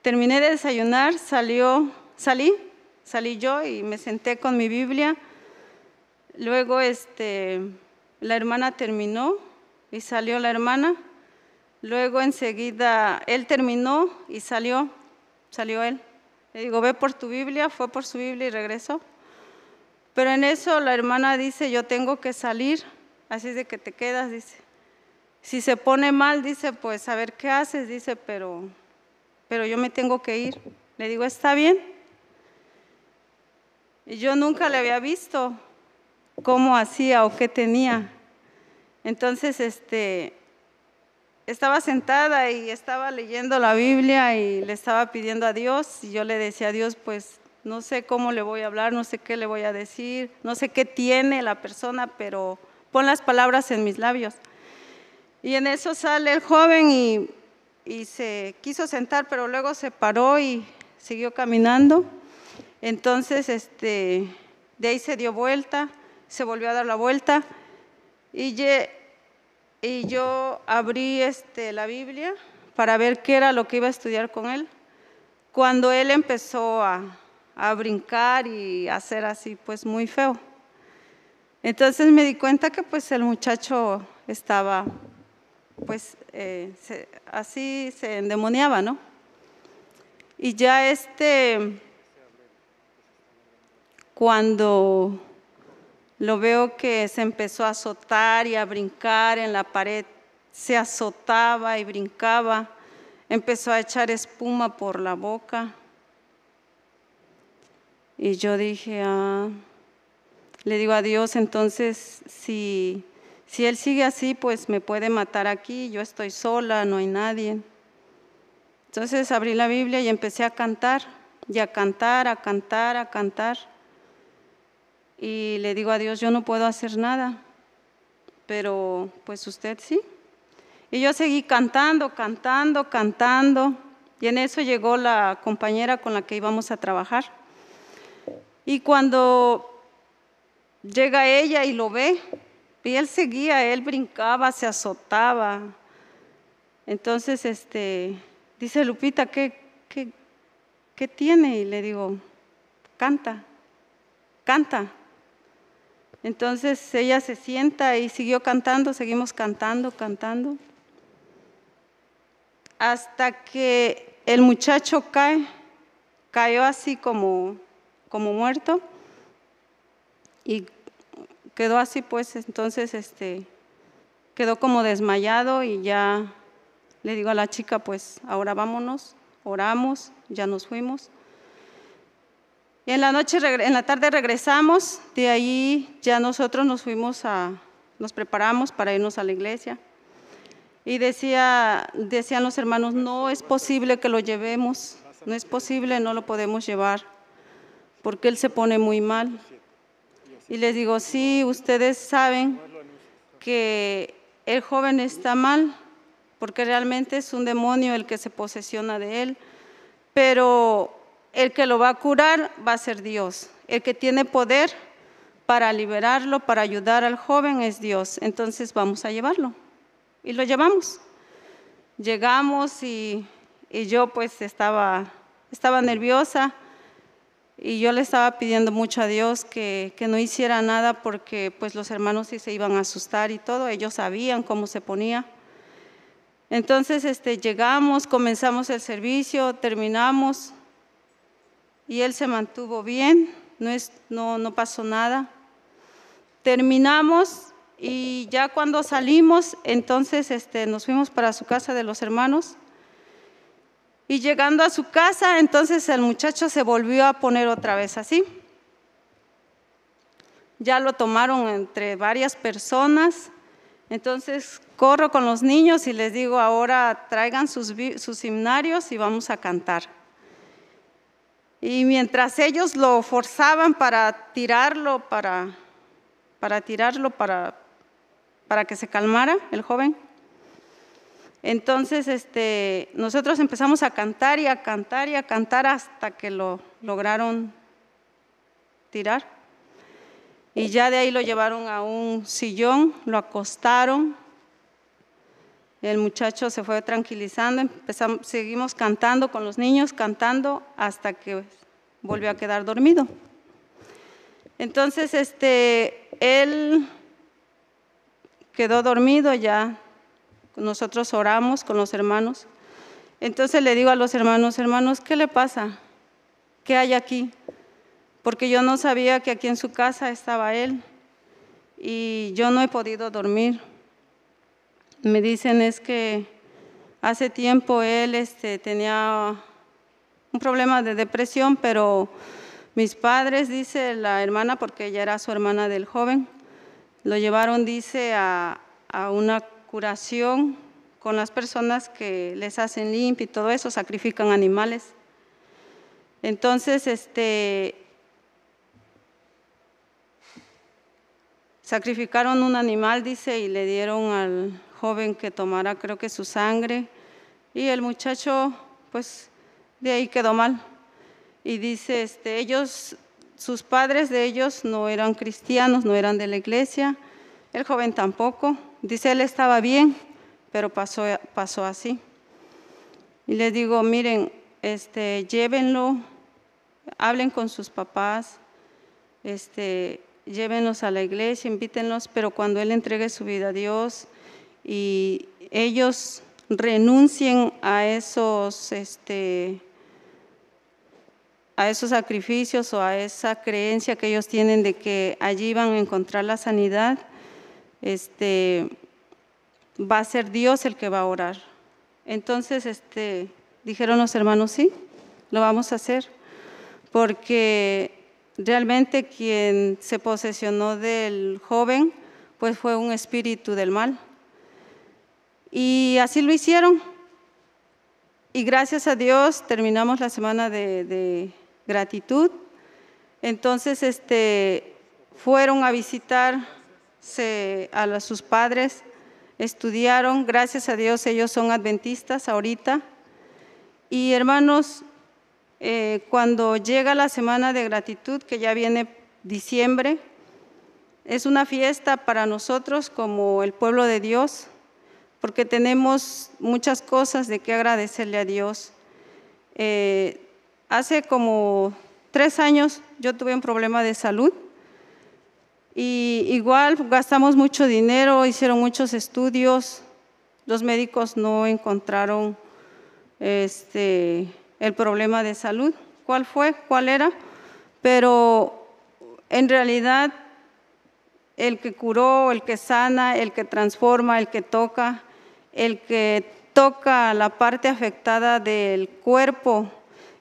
Terminé de desayunar, salió, salí, salí yo y me senté con mi Biblia. Luego este, la hermana terminó y salió la hermana. Luego enseguida él terminó y salió, salió él. Le digo, ve por tu Biblia, fue por su Biblia y regresó. Pero en eso la hermana dice, yo tengo que salir, así de que te quedas, dice. Si se pone mal, dice, pues a ver qué haces, dice, pero, pero yo me tengo que ir. Le digo, ¿está bien? Y yo nunca le había visto cómo hacía o qué tenía. Entonces, este, estaba sentada y estaba leyendo la Biblia y le estaba pidiendo a Dios y yo le decía a Dios, pues no sé cómo le voy a hablar, no sé qué le voy a decir, no sé qué tiene la persona, pero pon las palabras en mis labios. Y en eso sale el joven y, y se quiso sentar, pero luego se paró y siguió caminando. Entonces, este, de ahí se dio vuelta, se volvió a dar la vuelta y ye, y yo abrí este, la Biblia para ver qué era lo que iba a estudiar con él. Cuando él empezó a, brincar y a hacer así, pues muy feo. Entonces me di cuenta que pues el muchacho estaba, pues eh, así se endemoniaba, ¿no? Y ya este, cuando lo veo que se empezó a azotar y a brincar en la pared. Se azotaba y brincaba. Empezó a echar espuma por la boca. Y yo dije, ah". le digo a Dios, entonces si Él sigue así, pues me puede matar aquí, yo estoy sola, no hay nadie. Entonces abrí la Biblia y empecé a cantar, y a cantar, a cantar, a cantar y le digo a Dios, yo no puedo hacer nada, pero pues usted sí. Y yo seguí cantando, cantando, cantando, y en eso llegó la compañera con la que íbamos a trabajar. Y cuando llega ella y lo ve, y él seguía, él brincaba, se azotaba. Entonces, este, dice Lupita, ¿qué, qué tiene? Y le digo, canta, canta. Entonces ella se sienta y siguió cantando, seguimos cantando, cantando, hasta que el muchacho cae, cayó así como, como muerto y quedó así pues, entonces este, quedó como desmayado y ya le digo a la chica pues ahora vámonos, oramos, ya nos fuimos en la noche, en la tarde regresamos, de ahí ya nosotros nos fuimos a, nos preparamos para irnos a la iglesia. Y decía, decían los hermanos, no es posible que lo llevemos, no es posible, no lo podemos llevar, porque él se pone muy mal. Y les digo, sí, ustedes saben que el joven está mal, porque realmente es un demonio el que se posesiona de él, pero el que lo va a curar va a ser Dios. El que tiene poder para liberarlo, para ayudar al joven es Dios. Entonces vamos a llevarlo. Y lo llevamos. Llegamos y, yo pues estaba, estaba nerviosa y yo le estaba pidiendo mucho a Dios que, no hiciera nada porque pues los hermanos sí se iban a asustar y todo, ellos sabían cómo se ponía. Entonces este, llegamos, comenzamos el servicio, terminamos y él se mantuvo bien, no, es, no, no pasó nada. Terminamos y ya cuando salimos, entonces este, nos fuimos para su casa de los hermanos. Y llegando a su casa, entonces el muchacho se volvió a poner otra vez así. Ya lo tomaron entre varias personas. Entonces corro con los niños y les digo, ahora traigan sus, sus himnarios y vamos a cantar. Y mientras ellos lo forzaban para tirarlo, para, para tirarlo, para, para que se calmara el joven. Entonces, este, nosotros empezamos a cantar y a cantar y a cantar hasta que lo lograron tirar. Y ya de ahí lo llevaron a un sillón, lo acostaron el muchacho se fue tranquilizando, empezamos, seguimos cantando con los niños, cantando hasta que volvió a quedar dormido. Entonces, este, él quedó dormido ya. Nosotros oramos con los hermanos. Entonces le digo a los hermanos, hermanos, ¿qué le pasa? ¿Qué hay aquí? Porque yo no sabía que aquí en su casa estaba él y yo no he podido dormir me dicen es que hace tiempo él este, tenía un problema de depresión, pero mis padres, dice la hermana, porque ella era su hermana del joven, lo llevaron, dice, a, una curación con las personas que les hacen limpio y todo eso, sacrifican animales. Entonces, este, sacrificaron un animal, dice, y le dieron al, joven que tomara creo que su sangre y el muchacho pues de ahí quedó mal. Y dice, este, ellos, sus padres de ellos no eran cristianos, no eran de la iglesia, el joven tampoco. Dice, él estaba bien, pero pasó, pasó así. Y le digo, miren, este, llévenlo, hablen con sus papás, este, llévenlos a la iglesia, invítenlos, pero cuando él entregue su vida a Dios, y ellos renuncien a esos, este, a esos sacrificios o a esa creencia que ellos tienen de que allí van a encontrar la sanidad, este, va a ser Dios el que va a orar. Entonces, este, dijeron los hermanos, sí, lo vamos a hacer, porque realmente quien se posesionó del joven, pues fue un espíritu del mal. Y así lo hicieron. Y gracias a Dios terminamos la semana de, gratitud. Entonces, este, fueron a visitar a sus padres, estudiaron, gracias a Dios ellos son adventistas ahorita. Y hermanos, eh, cuando llega la semana de gratitud, que ya viene diciembre, es una fiesta para nosotros como el pueblo de Dios, porque tenemos muchas cosas de que agradecerle a Dios. Eh, hace como tres años yo tuve un problema de salud y igual gastamos mucho dinero, hicieron muchos estudios, los médicos no encontraron este, el problema de salud, cuál fue, cuál era, pero en realidad el que curó, el que sana, el que transforma, el que toca, el que toca la parte afectada del cuerpo,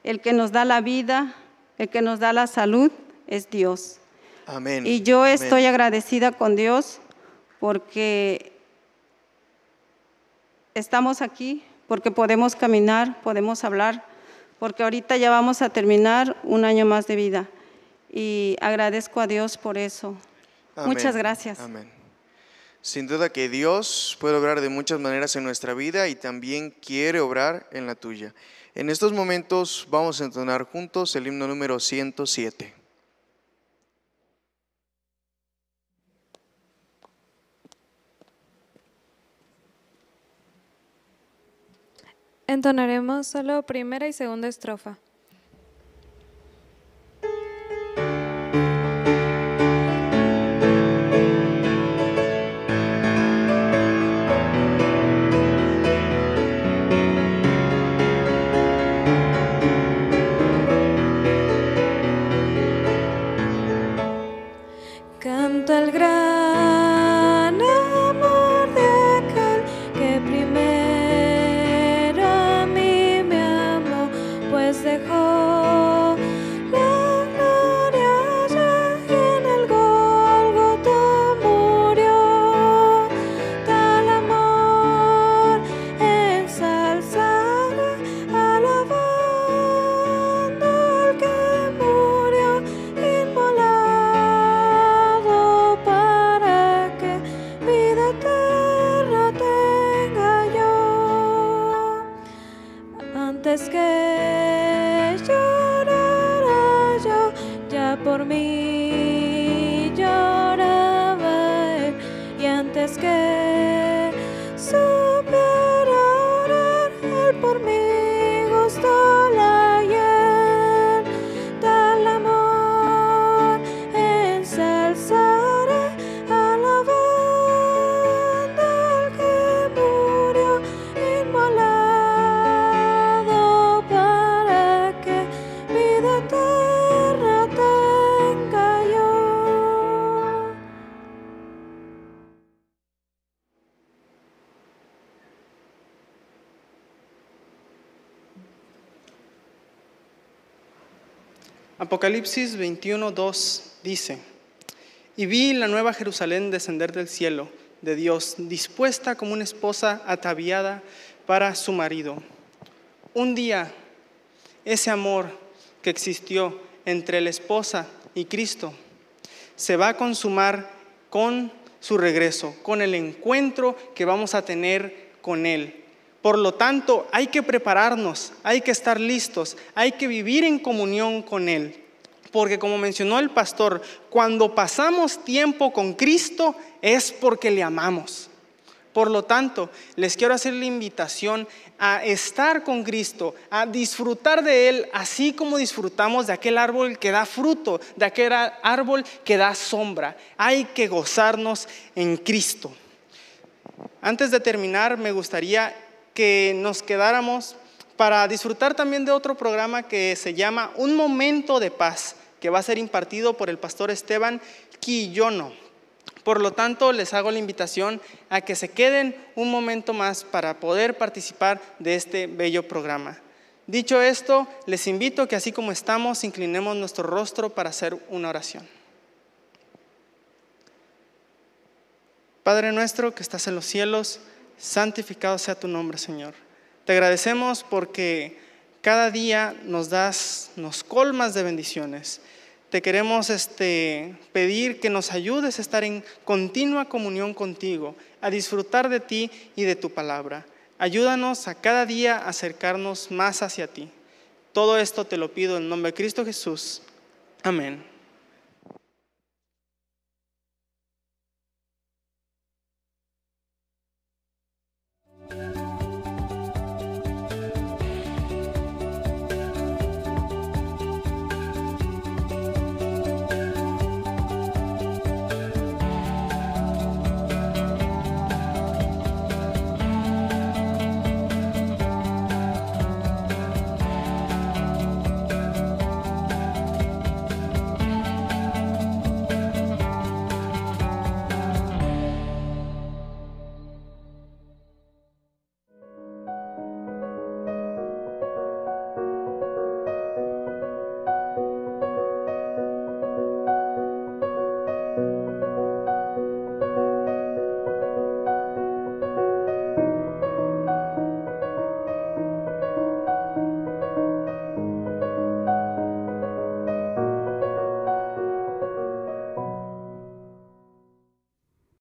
el que nos da la vida, el que nos da la salud, es Dios. Amén. Y yo estoy agradecida con Dios porque estamos aquí, porque podemos caminar, podemos hablar, porque ahorita ya vamos a terminar un año más de vida. Y agradezco a Dios por eso. Muchas gracias. Amén. Sin duda que Dios puede obrar de muchas maneras en nuestra vida y también quiere obrar en la tuya. En estos momentos vamos a entonar juntos el himno número 107. Entonaremos solo primera y segunda estrofa. Al gran amor de aquel que primero a mí me amó, pues dejó. Apocalipsis 21.2 dice, y vi la nueva Jerusalén descender del cielo de Dios, dispuesta como una esposa ataviada para su marido. Un día, ese amor que existió entre la esposa y Cristo se va a consumar con su regreso, con el encuentro que vamos a tener con Él. Por lo tanto, hay que prepararnos, hay que estar listos, hay que vivir en comunión con Él. Porque como mencionó el pastor, cuando pasamos tiempo con Cristo es porque le amamos. Por lo tanto, les quiero hacer la invitación a estar con Cristo, a disfrutar de Él, así como disfrutamos de aquel árbol que da fruto, de aquel árbol que da sombra. Hay que gozarnos en Cristo. Antes de terminar, me gustaría que nos quedáramos para disfrutar también de otro programa que se llama Un Momento de Paz va a ser impartido por el pastor Esteban Quillono. Por lo tanto, les hago la invitación a que se queden un momento más para poder participar de este bello programa. Dicho esto, les invito que así como estamos, inclinemos nuestro rostro para hacer una oración. Padre nuestro que estás en los cielos, santificado sea tu nombre, Señor. Te agradecemos porque cada día nos das, nos colmas de bendiciones te queremos este, pedir que nos ayudes a estar en continua comunión contigo, a disfrutar de ti y de tu palabra. Ayúdanos a cada día a acercarnos más hacia ti. Todo esto te lo pido en nombre de Cristo Jesús. Amén.